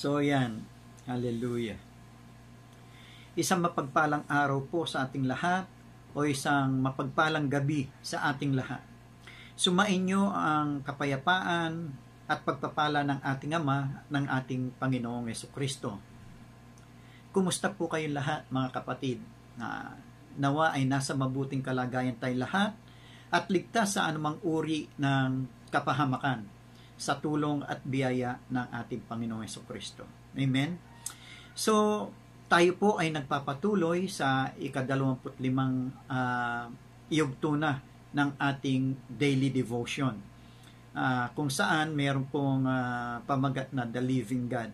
So yan, hallelujah. Isang mapagpalang araw po sa ating lahat o isang mapagpalang gabi sa ating lahat. Sumainyo ang kapayapaan at pagpapala ng ating Ama ng ating Panginoong Yeso Kristo. Kumusta po kayong lahat mga kapatid? Na nawa ay nasa mabuting kalagayan tayong lahat at ligtas sa anumang uri ng kapahamakan sa tulong at biyaya ng ating Panginoong Yeso Kristo. Amen? So, tayo po ay nagpapatuloy sa ikadalawamputlimang uh, ah, yugto na ng ating daily devotion. Uh, kung saan meron pong uh, pamagat na The Living God.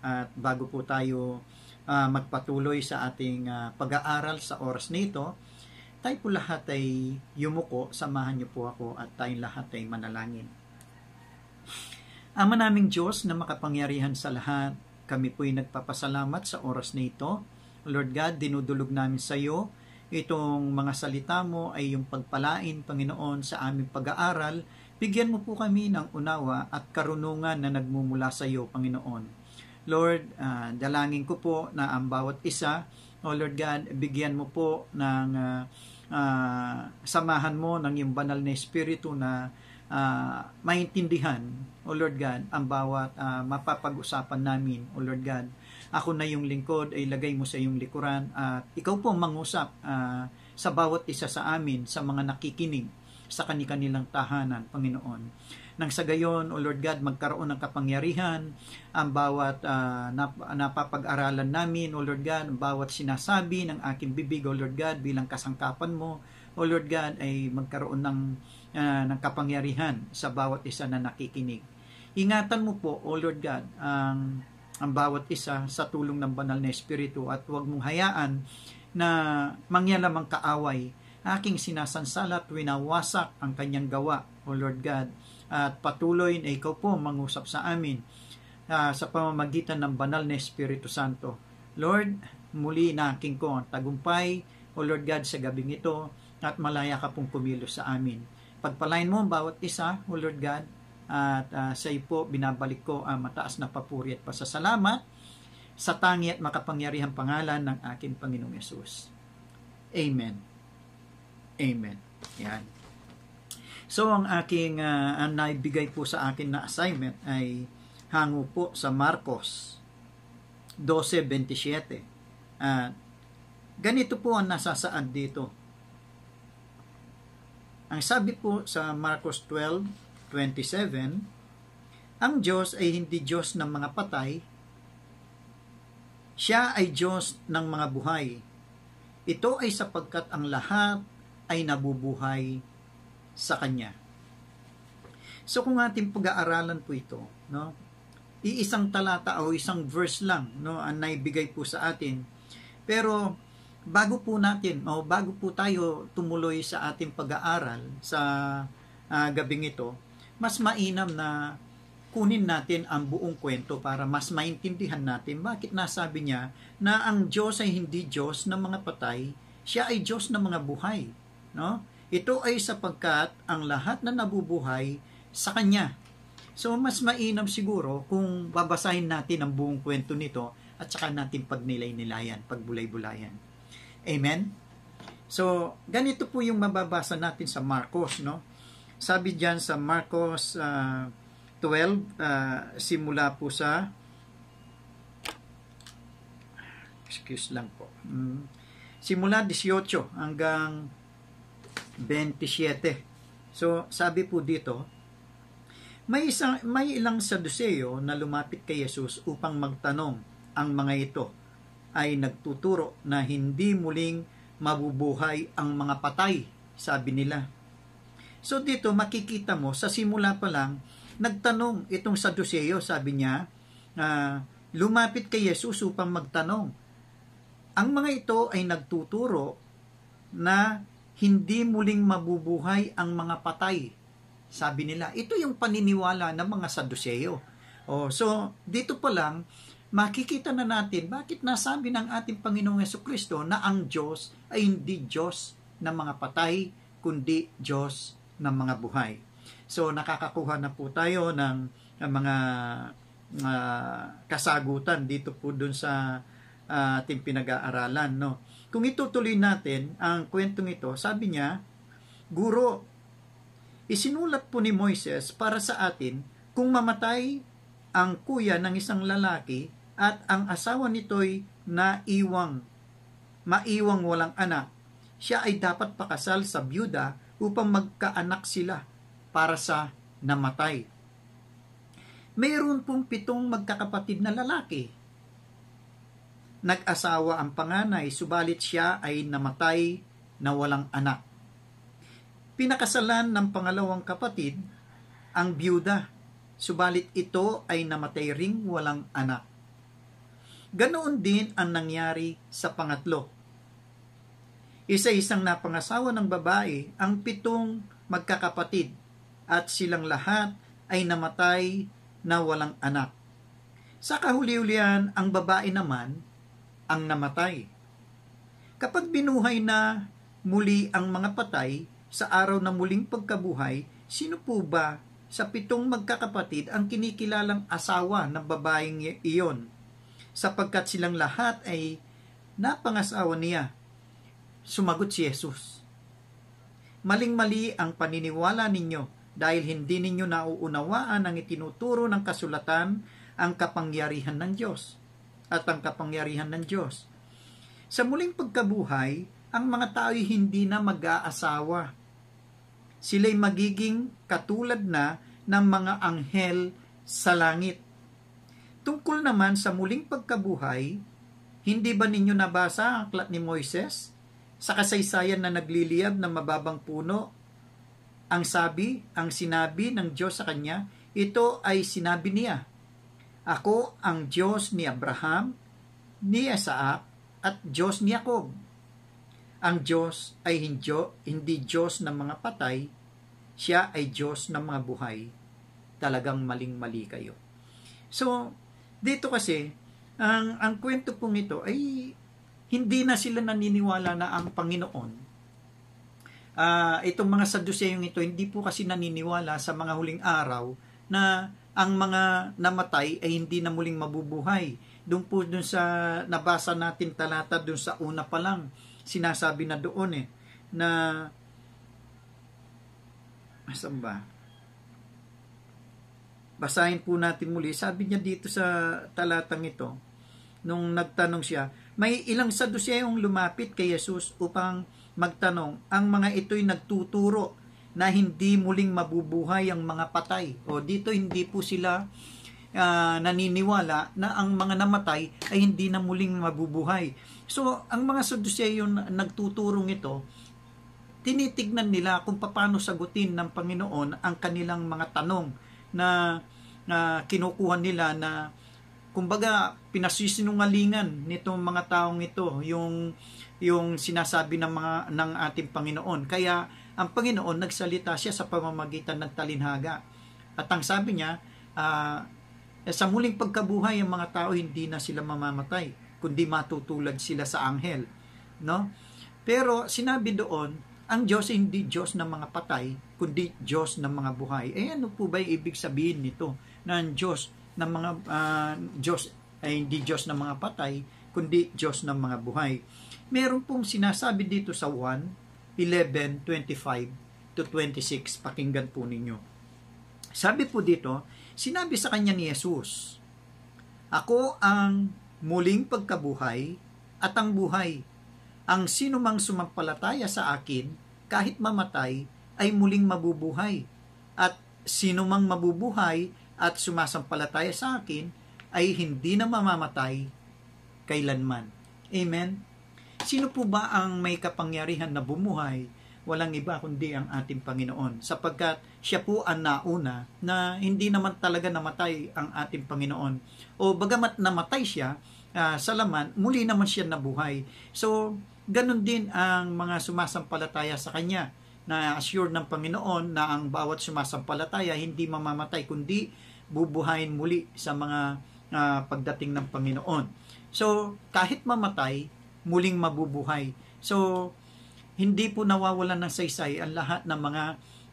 At bago po tayo uh, magpatuloy sa ating uh, pag-aaral sa oras nito, tayo po lahat ay yumuko, samahan niyo po ako at tayong lahat ay manalangin. Ama naming Diyos na makapangyarihan sa lahat, kami po'y nagpapasalamat sa oras na ito. Lord God, dinudulog namin sa iyo. Itong mga salita mo ay yung pagpalain, Panginoon, sa aming pag-aaral. Bigyan mo po kami ng unawa at karunungan na nagmumula sa iyo, Panginoon. Lord, uh, dalangin ko po na ang bawat isa, O oh Lord God, bigyan mo po ng uh, uh, samahan mo ng yung banal na espiritu na uh, maintindihan, O Lord God, ang bawat uh, mapapag-usapan namin, O Lord God. Ako na yung lingkod, ay lagay mo sa iyong likuran at ikaw po mangusap uh, sa bawat isa sa amin, sa mga nakikinig sa kanilang tahanan, Panginoon. Nang sa gayon, O Lord God, magkaroon ng kapangyarihan ang bawat uh, nap- napapag-aralan namin, O Lord God, ang bawat sinasabi ng aking bibig, O Lord God, bilang kasangkapan mo, O Lord God, ay magkaroon ng uh, ng kapangyarihan sa bawat isa na nakikinig. Ingatan mo po, O Lord God, ang, ang bawat isa sa tulong ng banal na Espiritu at huwag mong hayaan na mangyalamang kaaway aking sinasansala at winawasak ang kanyang gawa, O Lord God. At patuloy na ikaw po mangusap sa amin uh, sa pamamagitan ng banal na Espiritu Santo. Lord, muli naking ko ang tagumpay, O Lord God, sa gabing ito at malaya ka pong kumilos sa amin. Pagpalain mo ang bawat isa, O Lord God, at uh, ah, sa iyo po binabalik ko ang mataas na papuri at pasasalamat sa tangi at makapangyarihang pangalan ng aking Panginoong Yesus. Amen. Amen. Yan. So ang aking uh, ang naibigay po sa akin na assignment ay hango po sa Marcos 12:27. At uh, ganito po ang nasasaad dito ang sabi po sa Marcos 12:27, ang Diyos ay hindi Diyos ng mga patay, siya ay Diyos ng mga buhay. Ito ay sapagkat ang lahat ay nabubuhay sa Kanya. So kung ating pag-aaralan po ito, no, iisang talata o isang verse lang no, ang naibigay po sa atin. Pero bago po natin o bago po tayo tumuloy sa ating pag-aaral sa uh, gabing ito, mas mainam na kunin natin ang buong kwento para mas maintindihan natin bakit nasabi niya na ang Diyos ay hindi Diyos ng mga patay, siya ay Diyos ng mga buhay, no? Ito ay sapagkat ang lahat na nabubuhay sa kanya. So mas mainam siguro kung babasahin natin ang buong kwento nito at saka natin pagnilay-nilayan, pagbulay-bulayan. Amen? So, ganito po yung mababasa natin sa Marcos, no? Sabi diyan sa Marcos uh, 12, uh, simula po sa, excuse lang po, mm, simula 18 hanggang 27. So, sabi po dito, may, isang, may ilang saduseo na lumapit kay Yesus upang magtanong ang mga ito ay nagtuturo na hindi muling mabubuhay ang mga patay, sabi nila. So dito makikita mo sa simula pa lang, nagtanong itong Saduseo, sabi niya, uh, lumapit kay Yesus upang magtanong. Ang mga ito ay nagtuturo na hindi muling mabubuhay ang mga patay. Sabi nila, ito yung paniniwala ng mga Saduseo. Oh, so dito pa lang makikita na natin bakit nasabi ng ating Panginoong Yeso Kristo na ang Diyos ay hindi Diyos ng mga patay, kundi Diyos ng mga buhay. So nakakakuha na po tayo ng uh, mga uh, kasagutan dito po dun sa uh, ating pinag-aaralan. No? Kung itutuloy natin ang kwentong ito, sabi niya, Guro, isinulat po ni Moises para sa atin kung mamatay ang kuya ng isang lalaki at ang asawa nito'y naiwang, maiwang walang anak, siya ay dapat pakasal sa byuda upang magkaanak sila para sa namatay. Mayroon pong pitong magkakapatid na lalaki. Nag-asawa ang panganay, subalit siya ay namatay na walang anak. Pinakasalan ng pangalawang kapatid ang byuda, subalit ito ay namatay ring walang anak Ganoon din ang nangyari sa pangatlo. Isa-isang napangasawa ng babae ang pitong magkakapatid at silang lahat ay namatay na walang anak. Sa kahuli-hulihan, ang babae naman ang namatay. Kapag binuhay na muli ang mga patay sa araw na muling pagkabuhay, sino po ba sa pitong magkakapatid ang kinikilalang asawa ng babaeng iyon sapagkat silang lahat ay napangasawa niya. Sumagot si Jesus, Maling-mali ang paniniwala ninyo dahil hindi ninyo nauunawaan ang itinuturo ng kasulatan ang kapangyarihan ng Diyos at ang kapangyarihan ng Diyos. Sa muling pagkabuhay, ang mga tao'y hindi na mag-aasawa. Sila'y magiging katulad na ng mga anghel sa langit. Tungkol naman sa muling pagkabuhay, hindi ba ninyo nabasa ang aklat ni Moises? Sa kasaysayan na nagliliyab ng mababang puno, ang sabi, ang sinabi ng Diyos sa kanya, ito ay sinabi niya, Ako ang Diyos ni Abraham, ni Isaac, at Diyos ni Jacob. Ang Diyos ay hindi Diyos ng mga patay, siya ay Diyos ng mga buhay. Talagang maling-mali kayo. So, dito kasi, ang, ang kwento pong ito ay hindi na sila naniniwala na ang Panginoon. Uh, itong mga Saduseyong ito, hindi po kasi naniniwala sa mga huling araw na ang mga namatay ay hindi na muling mabubuhay. Doon po doon sa nabasa natin talata doon sa una pa lang, sinasabi na doon eh, na, saan ba? Basahin po natin muli. Sabi niya dito sa talatang ito, nung nagtanong siya, may ilang saduseong lumapit kay Jesus upang magtanong, ang mga ito'y nagtuturo na hindi muling mabubuhay ang mga patay. O dito hindi po sila uh, naniniwala na ang mga namatay ay hindi na muling mabubuhay. So, ang mga Saduceo na nagtuturong ito, tinitignan nila kung paano sagutin ng Panginoon ang kanilang mga tanong na na kinukuha nila na kumbaga pinasisinungalingan nitong mga taong ito yung yung sinasabi ng mga ng ating Panginoon. Kaya ang Panginoon nagsalita siya sa pamamagitan ng talinhaga. At ang sabi niya, uh, sa muling pagkabuhay ang mga tao hindi na sila mamamatay, kundi matutulad sila sa anghel, no? Pero sinabi doon ang Diyos ay hindi Diyos ng mga patay, kundi Diyos ng mga buhay. Eh ano po ba yung ibig sabihin nito? Na ang Diyos ng mga uh, Diyos ay hindi Diyos ng mga patay, kundi Diyos ng mga buhay. Meron pong sinasabi dito sa 1, 11, 25 to 26. Pakinggan po ninyo. Sabi po dito, sinabi sa kanya ni Jesus, Ako ang muling pagkabuhay at ang buhay ang sinumang sumampalataya sa akin kahit mamatay, ay muling mabubuhay. At sino mang mabubuhay at sumasampalataya sa akin, ay hindi na mamamatay kailanman. Amen? Sino po ba ang may kapangyarihan na bumuhay? Walang iba kundi ang ating Panginoon. Sapagkat siya po ang nauna na hindi naman talaga namatay ang ating Panginoon. O bagamat namatay siya, uh, sa laman, muli naman siya nabuhay. So, ganun din ang mga sumasampalataya sa Kanya na assured ng Panginoon na ang bawat sumasampalataya hindi mamamatay kundi bubuhayin muli sa mga uh, pagdating ng Panginoon. So, kahit mamatay, muling mabubuhay. So, hindi po nawawalan ng saysay ang lahat ng mga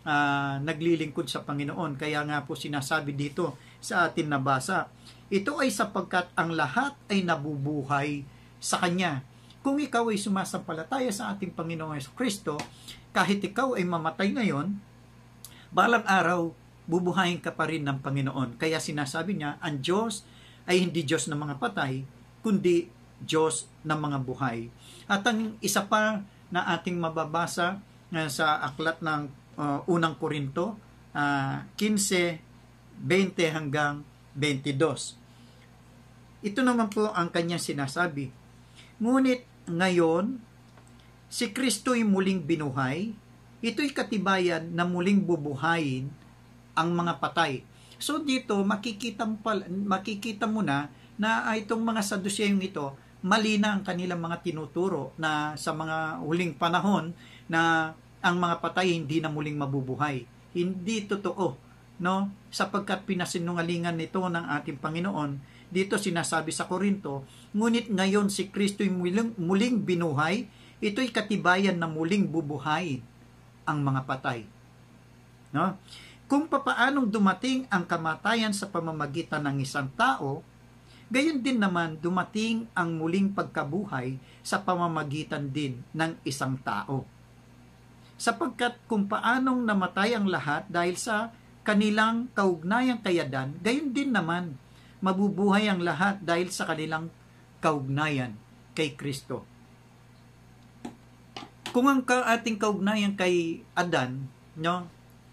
uh, naglilingkod sa Panginoon. Kaya nga po sinasabi dito sa atin nabasa, ito ay sapagkat ang lahat ay nabubuhay sa Kanya kung ikaw ay sumasampalataya sa ating Panginoong Yeso Kristo, kahit ikaw ay mamatay ngayon, balang araw, bubuhayin ka pa rin ng Panginoon. Kaya sinasabi niya, ang Diyos ay hindi Diyos ng mga patay, kundi Diyos ng mga buhay. At ang isa pa na ating mababasa uh, sa aklat ng uh, unang Korinto, uh, 15, 20 hanggang 22. Ito naman po ang kanyang sinasabi. Ngunit ngayon, si Kristo'y muling binuhay. Ito'y katibayan na muling bubuhayin ang mga patay. So dito, makikita mo, pala, makikita mo na na itong mga sadusyayong ito, mali na ang kanilang mga tinuturo na sa mga huling panahon na ang mga patay hindi na muling mabubuhay. Hindi totoo, no? Sapagkat pinasinungalingan nito ng ating Panginoon dito sinasabi sa Korinto, ngunit ngayon si Kristo'y muling, muling binuhay, ito'y katibayan na muling bubuhayin ang mga patay. No? Kung papaanong dumating ang kamatayan sa pamamagitan ng isang tao, gayon din naman dumating ang muling pagkabuhay sa pamamagitan din ng isang tao. Sapagkat kung paanong namatay ang lahat dahil sa kanilang kaugnayang kayadan, gayon din naman mabubuhay ang lahat dahil sa kanilang kaugnayan kay Kristo. Kung ang ating kaugnayan kay Adan, no,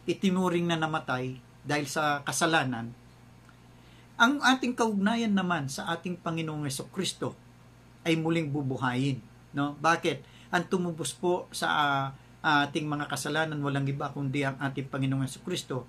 itinuring na namatay dahil sa kasalanan, ang ating kaugnayan naman sa ating Panginoong Yeso Kristo ay muling bubuhayin. No? Bakit? Ang tumubos po sa uh, ating mga kasalanan, walang iba kundi ang ating Panginoong Yeso Kristo.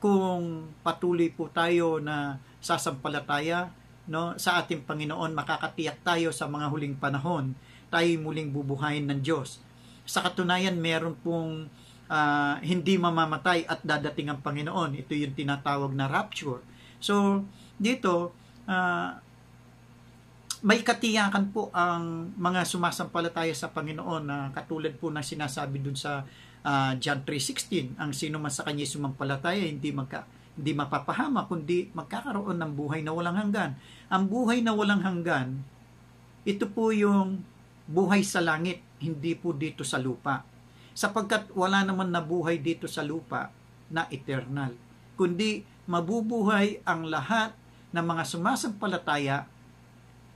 Kung patuloy po tayo na sasampalataya no, sa ating Panginoon, makakatiyak tayo sa mga huling panahon, tayo muling bubuhayin ng Diyos. Sa katunayan, meron pong uh, hindi mamamatay at dadating ang Panginoon. Ito yung tinatawag na rapture. So, dito, uh, may katiyakan po ang mga sumasampalataya sa Panginoon na uh, katulad po ng sinasabi dun sa uh, John 3.16, ang sino man sa kanya sumampalataya, hindi magka di mapapahama, kundi magkakaroon ng buhay na walang hanggan. Ang buhay na walang hanggan, ito po yung buhay sa langit, hindi po dito sa lupa. Sapagkat wala naman na buhay dito sa lupa na eternal, kundi mabubuhay ang lahat ng mga sumasampalataya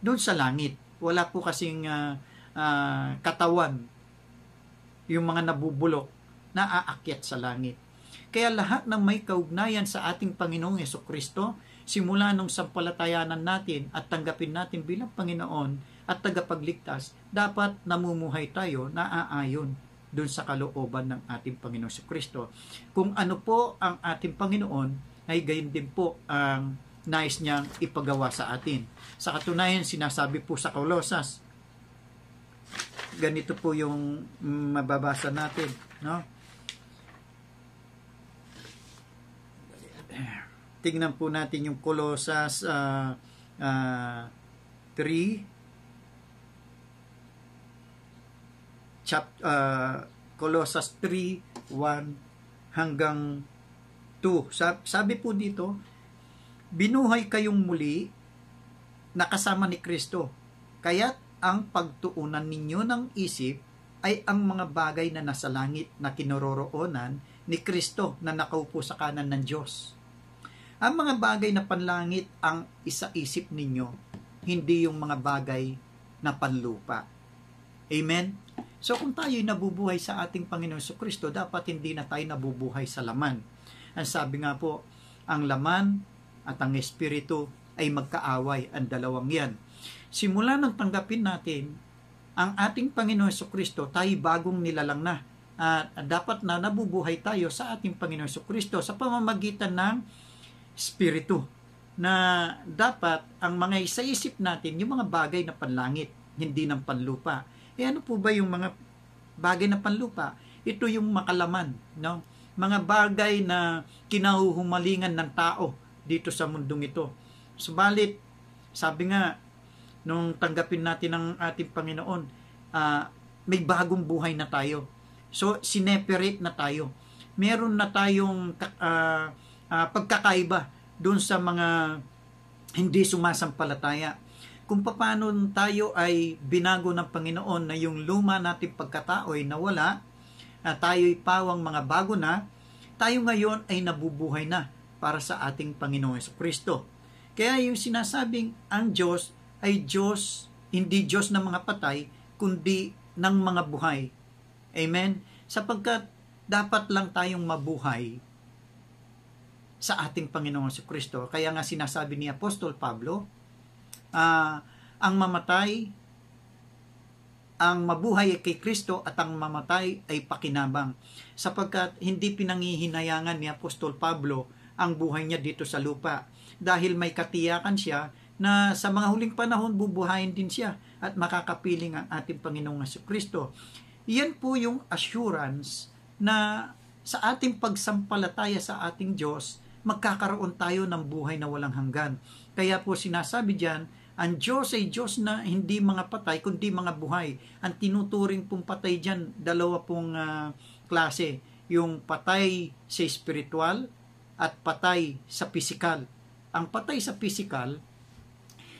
doon sa langit. Wala po kasing uh, uh, katawan yung mga nabubulok na aakyat sa langit. Kaya lahat ng may kaugnayan sa ating Panginoong Yeso Kristo, simula nung sampalatayanan natin at tanggapin natin bilang Panginoon at tagapagligtas, dapat namumuhay tayo na aayon dun sa kalooban ng ating Panginoong Yeso Kristo. Kung ano po ang ating Panginoon, ay gayon din po ang nais niyang ipagawa sa atin. Sa katunayan, sinasabi po sa Kolosas, ganito po yung mababasa natin, no? tingnan po natin yung Colossus uh, uh, 3 chap, uh, Colossus 3 1 hanggang 2 sabi, sabi po dito binuhay kayong muli nakasama ni Kristo kaya ang pagtuunan ninyo ng isip ay ang mga bagay na nasa langit na kinororoonan ni Kristo na nakaupo sa kanan ng Diyos ang mga bagay na panlangit ang isaisip ninyo, hindi yung mga bagay na panlupa. Amen? So kung tayo'y nabubuhay sa ating Panginoon So Kristo, dapat hindi na tayo nabubuhay sa laman. Ang sabi nga po, ang laman at ang espiritu ay magkaaway, ang dalawang yan. Simula nang tanggapin natin ang ating Panginoon So Kristo, tayo bagong nilalang na. At dapat na nabubuhay tayo sa ating Panginoon So Kristo sa pamamagitan ng spirito na dapat ang mga isaisip natin yung mga bagay na panlangit, hindi ng panlupa. E ano po ba yung mga bagay na panlupa? Ito yung makalaman, no? Mga bagay na kinahuhumalingan ng tao dito sa mundong ito. Subalit, sabi nga, nung tanggapin natin ang ating Panginoon, uh, may bagong buhay na tayo. So, sineperate na tayo. Meron na tayong uh, uh, pagkakaiba doon sa mga hindi sumasampalataya. Kung paano tayo ay binago ng Panginoon na yung luma nating pagkatao ay nawala, uh, tayo'y pawang mga bago na, tayo ngayon ay nabubuhay na para sa ating Panginoon Yeso Kristo. Kaya yung sinasabing ang Diyos ay Diyos, hindi Diyos ng mga patay, kundi ng mga buhay. Amen? Sapagkat dapat lang tayong mabuhay sa ating Panginoong si Kristo. Kaya nga sinasabi ni Apostol Pablo, uh, ang mamatay, ang mabuhay kay Kristo at ang mamatay ay pakinabang. Sapagkat hindi pinangihinayangan ni Apostol Pablo ang buhay niya dito sa lupa. Dahil may katiyakan siya na sa mga huling panahon bubuhayin din siya at makakapiling ang ating Panginoong Heso Kristo. Iyan po yung assurance na sa ating pagsampalataya sa ating Diyos magkakaroon tayo ng buhay na walang hanggan. Kaya po sinasabi diyan, ang Diyos ay Diyos na hindi mga patay, kundi mga buhay. Ang tinuturing pong patay diyan, dalawa pong uh, klase. Yung patay sa spiritual at patay sa physical. Ang patay sa physical,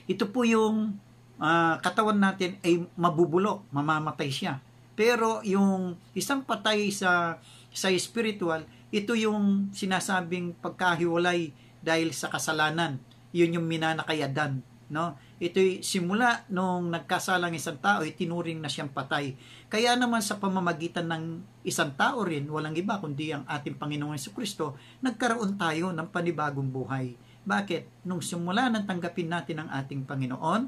ito po yung uh, katawan natin ay mabubulok, mamamatay siya. Pero yung isang patay sa sa spiritual, ito yung sinasabing pagkahiwalay dahil sa kasalanan. Yun yung minanakayadan. No? Ito'y simula nung nagkasalang isang tao, itinuring na siyang patay. Kaya naman sa pamamagitan ng isang tao rin, walang iba kundi ang ating Panginoong Yesu Kristo, nagkaroon tayo ng panibagong buhay. Bakit? Nung simula nang tanggapin natin ang ating Panginoon,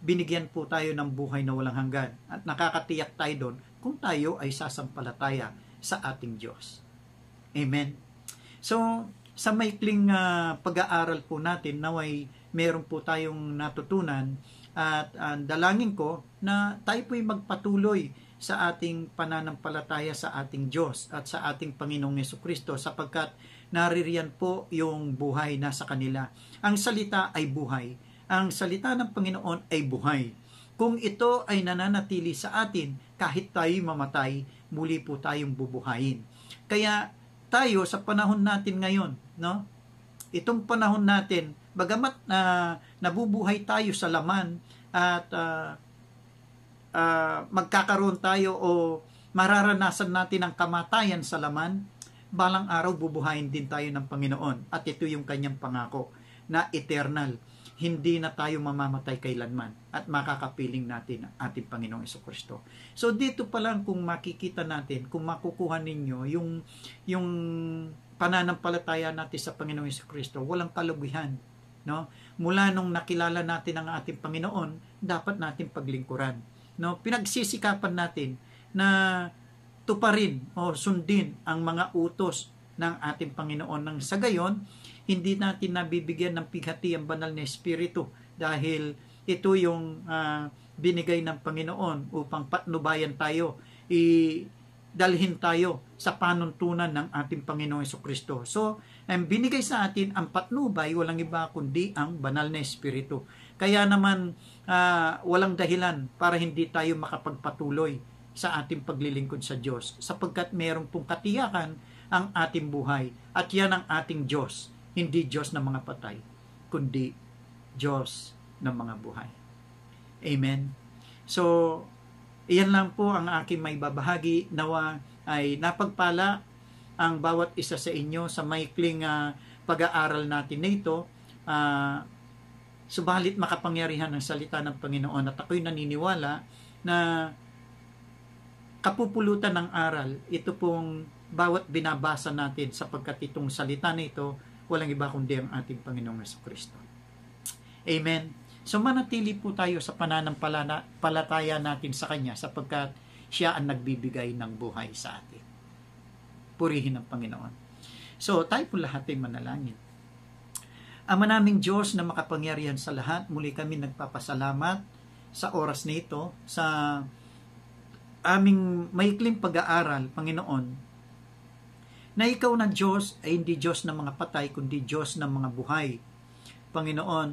binigyan po tayo ng buhay na walang hanggan at nakakatiyak tayo doon kung tayo ay sasampalataya sa ating Diyos. Amen. So, sa maikling uh, pag-aaral po natin, naway meron po tayong natutunan at uh, dalangin ko na tayo po'y magpatuloy sa ating pananampalataya sa ating Diyos at sa ating Panginoong Yeso Kristo sapagkat naririyan po yung buhay na sa kanila. Ang salita ay buhay. Ang salita ng Panginoon ay buhay. Kung ito ay nananatili sa atin, kahit tayo mamatay, muli po tayong bubuhayin. Kaya tayo sa panahon natin ngayon, no? Itong panahon natin, bagamat na uh, nabubuhay tayo sa laman at uh, uh, magkakaroon tayo o mararanasan natin ang kamatayan sa laman, balang araw bubuhayin din tayo ng Panginoon. At ito yung kanyang pangako na eternal hindi na tayo mamamatay kailanman at makakapiling natin ang ating Panginoong Kristo. So dito pa lang kung makikita natin, kung makukuha ninyo yung, yung pananampalataya natin sa Panginoong Kristo, walang kalugihan. No? Mula nung nakilala natin ang ating Panginoon, dapat natin paglingkuran. No? Pinagsisikapan natin na tuparin o sundin ang mga utos ng ating Panginoon nang sa gayon hindi natin nabibigyan ng pighati ang banal na espiritu dahil ito yung uh, binigay ng Panginoon upang patnubayan tayo, idalhin tayo sa panuntunan ng ating Panginoong Kristo. So, ang binigay sa atin ang patnubay, walang iba kundi ang banal na Espiritu. Kaya naman, uh, walang dahilan para hindi tayo makapagpatuloy sa ating paglilingkod sa Diyos sapagkat mayroong pong katiyakan ang ating buhay at yan ang ating Diyos hindi Diyos ng mga patay, kundi Diyos ng mga buhay. Amen. So, iyan lang po ang aking may babahagi. Nawa ay napagpala ang bawat isa sa inyo sa maikling uh, pag-aaral natin nito. Uh, ah, subalit makapangyarihan ng salita ng Panginoon at ako'y naniniwala na kapupulutan ng aral ito pong bawat binabasa natin sapagkat itong salita na ito walang iba kundi ang ating Panginoong Yeso Kristo. Amen. So manatili po tayo sa pananampalataya natin sa Kanya sapagkat siya ang nagbibigay ng buhay sa atin. Purihin ang Panginoon. So tayo po lahat ay manalangin. Ama naming Diyos na makapangyarihan sa lahat, muli kami nagpapasalamat sa oras nito, sa aming maikling pag-aaral, Panginoon, na ikaw ng Diyos ay hindi Diyos ng mga patay, kundi Diyos ng mga buhay. Panginoon,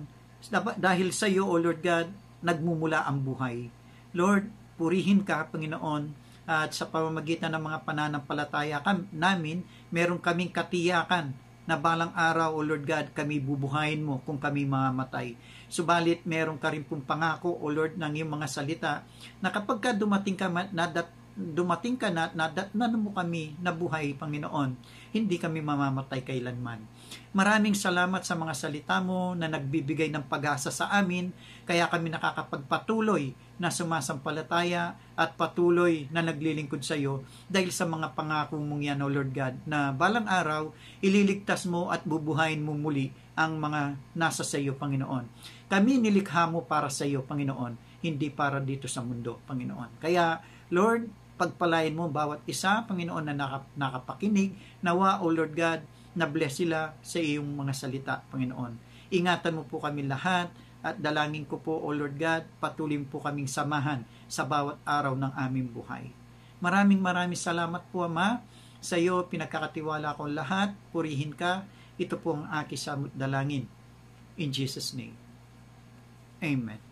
dahil sa iyo, O Lord God, nagmumula ang buhay. Lord, purihin ka, Panginoon, at sa pamamagitan ng mga pananampalataya kam, namin, meron kaming katiyakan na balang araw, O Lord God, kami bubuhayin mo kung kami mamamatay. Subalit, meron ka rin pong pangako, O Lord, ng iyong mga salita na kapag ka dumating ka, na, dumating ka na at nadatnan mo kami na buhay, Panginoon. Hindi kami mamamatay kailanman. Maraming salamat sa mga salita mo na nagbibigay ng pag-asa sa amin, kaya kami nakakapagpatuloy na sumasampalataya at patuloy na naglilingkod sa iyo dahil sa mga pangako mong yan, O Lord God, na balang araw ililigtas mo at bubuhayin mo muli ang mga nasa sa iyo, Panginoon. Kami nilikha mo para sa iyo, Panginoon, hindi para dito sa mundo, Panginoon. Kaya, Lord, pagpalain mo bawat isa, Panginoon, na nakapakinig. Nawa, O Lord God, na-bless sila sa iyong mga salita, Panginoon. Ingatan mo po kami lahat at dalangin ko po, O Lord God, patuloy po kaming samahan sa bawat araw ng aming buhay. Maraming maraming salamat po, Ama. Sa iyo, pinagkakatiwala kong lahat. Purihin ka. Ito po ang aking samot dalangin. In Jesus' name. Amen.